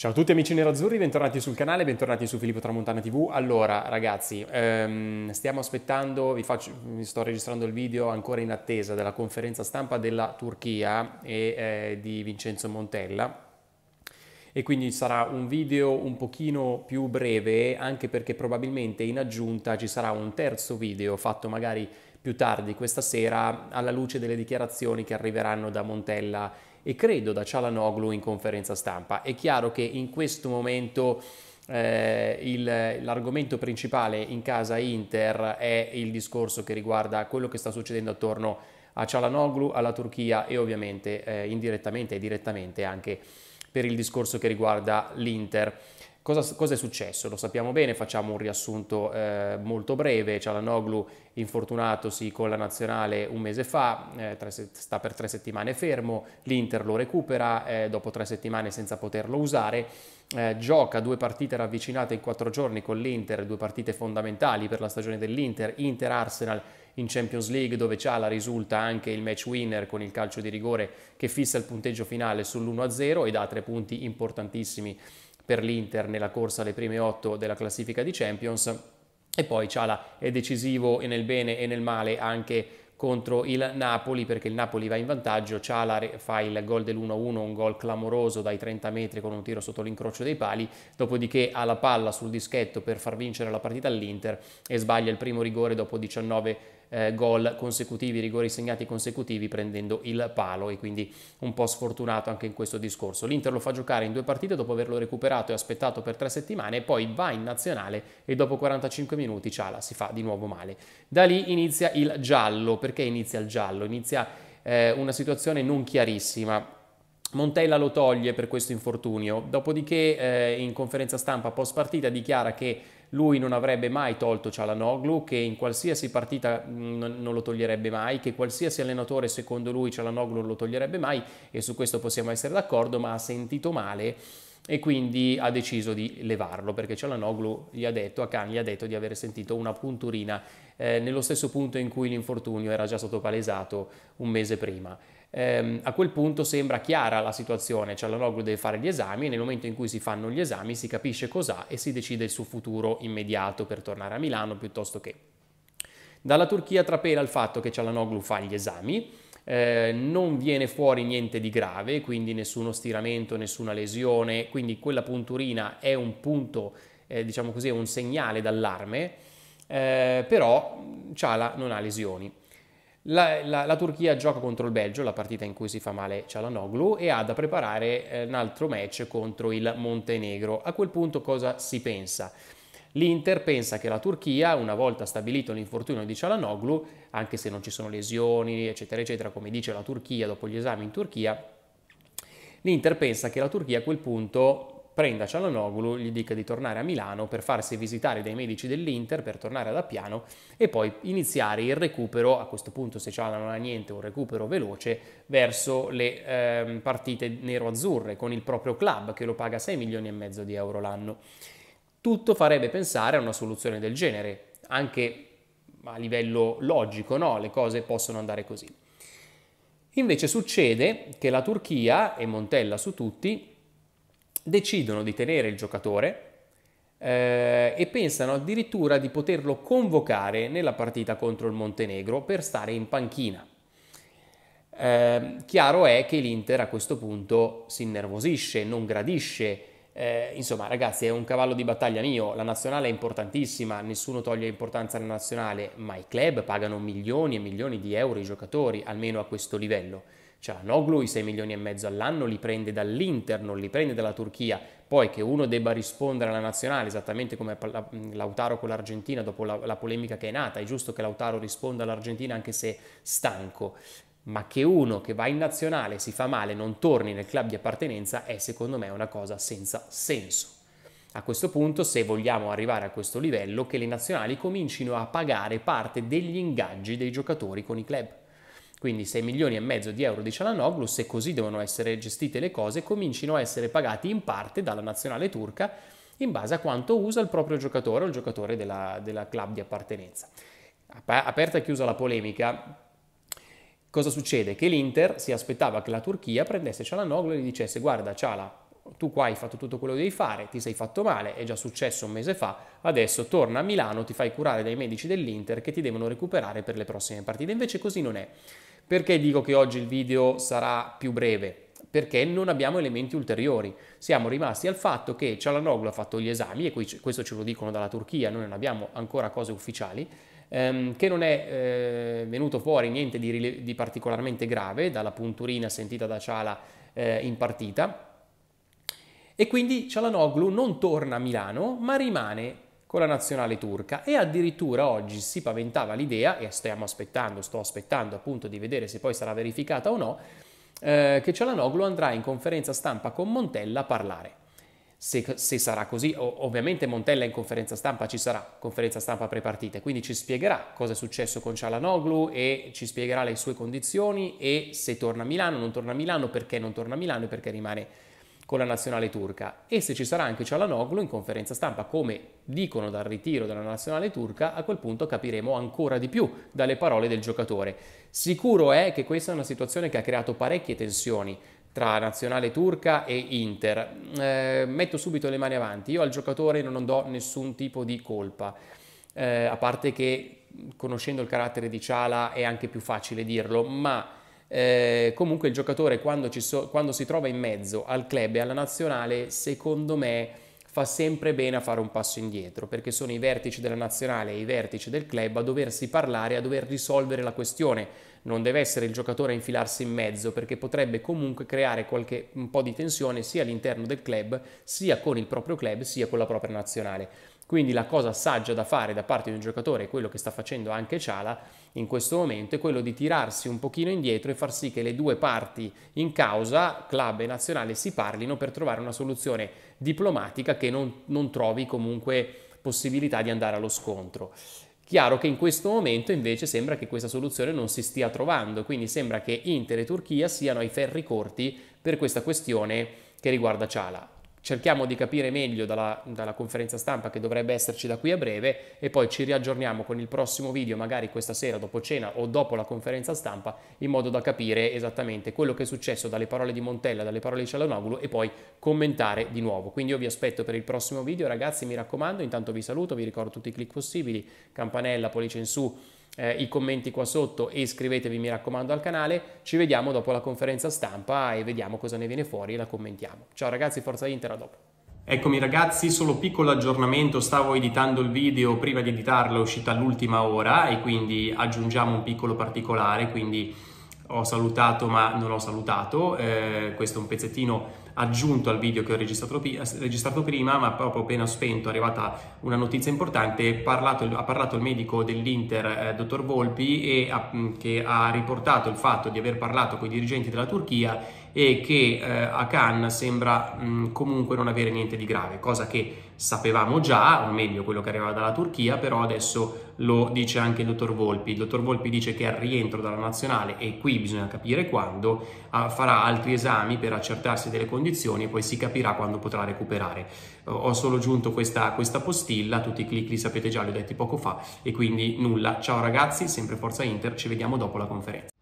Ciao a tutti amici nerazzurri, bentornati sul canale, bentornati su Filippo Tramontana TV. Allora ragazzi, ehm, stiamo aspettando, vi, faccio, vi, sto registrando il video ancora in attesa della conferenza stampa della Turchia e eh, di Vincenzo Montella e quindi sarà un video un pochino più breve anche perché probabilmente in aggiunta ci sarà un terzo video fatto magari più tardi questa sera alla luce delle dichiarazioni che arriveranno da Montella e credo da Cialanoglu in conferenza stampa. È chiaro che in questo momento eh, il, l'argomento principale in casa Inter è il discorso che riguarda quello che sta succedendo attorno a Cialanoglu, alla Turchia e ovviamente eh, indirettamente e direttamente anche per il discorso che riguarda l'Inter. Cosa, cosa, è successo? Lo sappiamo bene, facciamo un riassunto eh, molto breve. Cialanoglu infortunatosi con la nazionale un mese fa, eh, tre, sta per tre settimane fermo, l'Inter lo recupera eh, dopo tre settimane senza poterlo usare. Eh, gioca due partite ravvicinate in quattro giorni con l'Inter, due partite fondamentali per la stagione dell'Inter, Inter-Arsenal in Champions League dove Ciala risulta anche il match winner con il calcio di rigore che fissa il punteggio finale sull'1-0 e dà tre punti importantissimi per l'Inter nella corsa alle prime 8 della classifica di Champions e poi Ciala è decisivo e nel bene e nel male anche contro il Napoli perché il Napoli va in vantaggio, Ciala fa il gol dell'1-1, un gol clamoroso dai 30 metri con un tiro sotto l'incrocio dei pali, dopodiché ha la palla sul dischetto per far vincere la partita all'Inter e sbaglia il primo rigore dopo 19 minuti eh, gol consecutivi, rigori segnati consecutivi prendendo il palo e quindi un po' sfortunato anche in questo discorso. L'Inter lo fa giocare in due partite dopo averlo recuperato e aspettato per tre settimane e poi va in nazionale e dopo 45 minuti Ciala si fa di nuovo male. Da lì inizia il giallo. Perché inizia il giallo? Inizia eh, una situazione non chiarissima. Montella lo toglie per questo infortunio, dopodiché eh, in conferenza stampa post partita dichiara che lui non avrebbe mai tolto Cialanoglu, che in qualsiasi partita non lo toglierebbe mai, che qualsiasi allenatore secondo lui Cialanoglu non lo toglierebbe mai e su questo possiamo essere d'accordo, ma ha sentito male e quindi ha deciso di levarlo perché Cialanoglu gli ha detto, a Khan gli ha detto di aver sentito una punturina eh, nello stesso punto in cui l'infortunio era già stato palesato un mese prima ehm, a quel punto sembra chiara la situazione, Cialanoglu deve fare gli esami e nel momento in cui si fanno gli esami si capisce cos'ha e si decide il suo futuro immediato per tornare a Milano piuttosto che... Dalla Turchia trapela il fatto che Cialanoglu fa gli esami, eh, non viene fuori niente di grave, quindi nessuno stiramento, nessuna lesione, quindi quella punturina è un punto, eh, diciamo così, un segnale d'allarme, eh, però Ciala non ha lesioni. La, la, la, Turchia gioca contro il Belgio, la partita in cui si fa male Cialanoglu, e ha da preparare eh, un altro match contro il Montenegro. A quel punto cosa si pensa? L'Inter pensa che la Turchia, una volta stabilito l'infortunio di Cialanoglu, anche se non ci sono lesioni, eccetera, eccetera, come dice la Turchia dopo gli esami in Turchia, l'Inter pensa che la Turchia a quel punto prenda Cialanoglu, gli dica di tornare a Milano per farsi visitare dai medici dell'Inter, per tornare ad Appiano e poi iniziare il recupero, a questo punto se Cialan non ha niente, un recupero veloce verso le eh, partite nero-azzurre con il proprio club che lo paga 6 milioni e mezzo di euro l'anno. Tutto farebbe pensare a una soluzione del genere, anche a livello logico, no? Le cose possono andare così. Invece succede che la Turchia, e Montella su tutti, decidono di tenere il giocatore eh, e pensano addirittura di poterlo convocare nella partita contro il Montenegro per stare in panchina. Eh, chiaro è che l'Inter a questo punto si innervosisce, non gradisce. Eh, insomma, ragazzi, è un cavallo di battaglia mio. La nazionale è importantissima, nessuno toglie importanza alla nazionale, ma i club pagano milioni e milioni di euro i giocatori, almeno a questo livello. Cialanoglu i 6 milioni e mezzo all'anno li prende dall'Inter, non li prende dalla Turchia. Poi che uno debba rispondere alla nazionale, esattamente come Lautaro con l'Argentina dopo la, la polemica che è nata, è giusto che Lautaro risponda all'Argentina anche se stanco ma che uno che va in nazionale si fa male e non torni nel club di appartenenza è secondo me una cosa senza senso. A questo punto, se vogliamo arrivare a questo livello, che le nazionali comincino a pagare parte degli ingaggi dei giocatori con i club. Quindi 6 milioni e mezzo di euro di Cialanoglu, se così devono essere gestite le cose, comincino a essere pagati in parte dalla nazionale turca in base a quanto usa il proprio giocatore o il giocatore della, della club di appartenenza. Aperta e chiusa la polemica, cosa succede? Che l'Inter si aspettava che la Turchia prendesse Cialanoglu e gli dicesse guarda Ciala, tu qua hai fatto tutto quello che devi fare, ti sei fatto male, è già successo un mese fa, adesso torna a Milano, ti fai curare dai medici dell'Inter che ti devono recuperare per le prossime partite. Invece così non è. Perché dico che oggi il video sarà più breve? Perché non abbiamo elementi ulteriori. Siamo rimasti al fatto che Cialanoglu ha fatto gli esami, e questo ce lo dicono dalla Turchia, noi non abbiamo ancora cose ufficiali, ehm, che non è eh, venuto fuori niente di, di, particolarmente grave dalla punturina sentita da Ciala eh, in partita e quindi Cialanoglu non torna a Milano, ma rimane con la nazionale turca e addirittura oggi si paventava l'idea, e stiamo aspettando, sto aspettando appunto di vedere se poi sarà verificata o no, eh, che Cialanoglu andrà in conferenza stampa con Montella a parlare. Se, se sarà così, ovviamente Montella in conferenza stampa ci sarà, conferenza stampa prepartita, quindi ci spiegherà cosa è successo con Cialanoglu e ci spiegherà le sue condizioni e se torna a Milano, non torna a Milano, perché non torna a Milano e perché rimane con la nazionale turca e se ci sarà anche Cialanoglu in conferenza stampa, come dicono dal ritiro della nazionale turca, a quel punto capiremo ancora di più dalle parole del giocatore. Sicuro è che questa è una situazione che ha creato parecchie tensioni tra nazionale turca e Inter. Eh, metto subito le mani avanti, io al giocatore non do nessun tipo di colpa, eh, a parte che conoscendo il carattere di Ciala è anche più facile dirlo, ma eh, comunque il giocatore quando, so, quando, si trova in mezzo al club e alla nazionale, secondo me fa sempre bene a fare un passo indietro, perché sono i vertici della nazionale e i vertici del club a doversi parlare, a dover risolvere la questione. Non deve essere il giocatore a infilarsi in mezzo, perché potrebbe comunque creare qualche, un po' di tensione sia all'interno del club, sia con il proprio club, sia con la propria nazionale. Quindi la cosa saggia da fare da parte di un giocatore, quello che sta facendo anche Ciala in questo momento, è quello di tirarsi un pochino indietro e far sì che le due parti in causa, club e nazionale, si parlino per trovare una soluzione diplomatica che non, non trovi comunque possibilità di andare allo scontro. Chiaro che in questo momento invece sembra che questa soluzione non si stia trovando, quindi sembra che Inter e Turchia siano ai ferri corti per questa questione che riguarda Ciala cerchiamo di capire meglio dalla, dalla, conferenza stampa che dovrebbe esserci da qui a breve e poi ci riaggiorniamo con il prossimo video, magari questa sera dopo cena o dopo la conferenza stampa, in modo da capire esattamente quello che è successo dalle parole di Montella, dalle parole di Cialanoglu e poi commentare di nuovo. Quindi io vi aspetto per il prossimo video, ragazzi mi raccomando, intanto vi saluto, vi ricordo tutti i click possibili, campanella, pollice in su, eh, i commenti qua sotto e iscrivetevi mi raccomando al canale. Ci vediamo dopo la conferenza stampa e vediamo cosa ne viene fuori e la commentiamo. Ciao ragazzi, Forza Inter, a dopo. Eccomi ragazzi, solo piccolo aggiornamento, stavo editando il video, prima di editarlo è uscita l'ultima ora e quindi aggiungiamo un piccolo particolare, quindi ho salutato ma non ho salutato, eh, questo è un pezzettino aggiunto al video che ho registrato, registrato, prima, ma proprio appena spento è arrivata una notizia importante, parlato, ha parlato il medico dell'Inter, eh, dottor Volpi, ha, che ha riportato il fatto di aver parlato con i dirigenti della Turchia e che eh, a Cannes sembra mh, comunque non avere niente di grave, cosa che sapevamo già, o meglio quello che arrivava dalla Turchia, però adesso lo dice anche il dottor Volpi. Il dottor Volpi dice che al rientro dalla nazionale, e qui bisogna capire quando, uh, farà altri esami per accertarsi delle condizioni e poi si capirà quando potrà recuperare. Uh, ho solo giunto questa, questa postilla, tutti i click li sapete già, li ho detti poco fa, e quindi nulla. Ciao ragazzi, sempre Forza Inter, ci vediamo dopo la conferenza.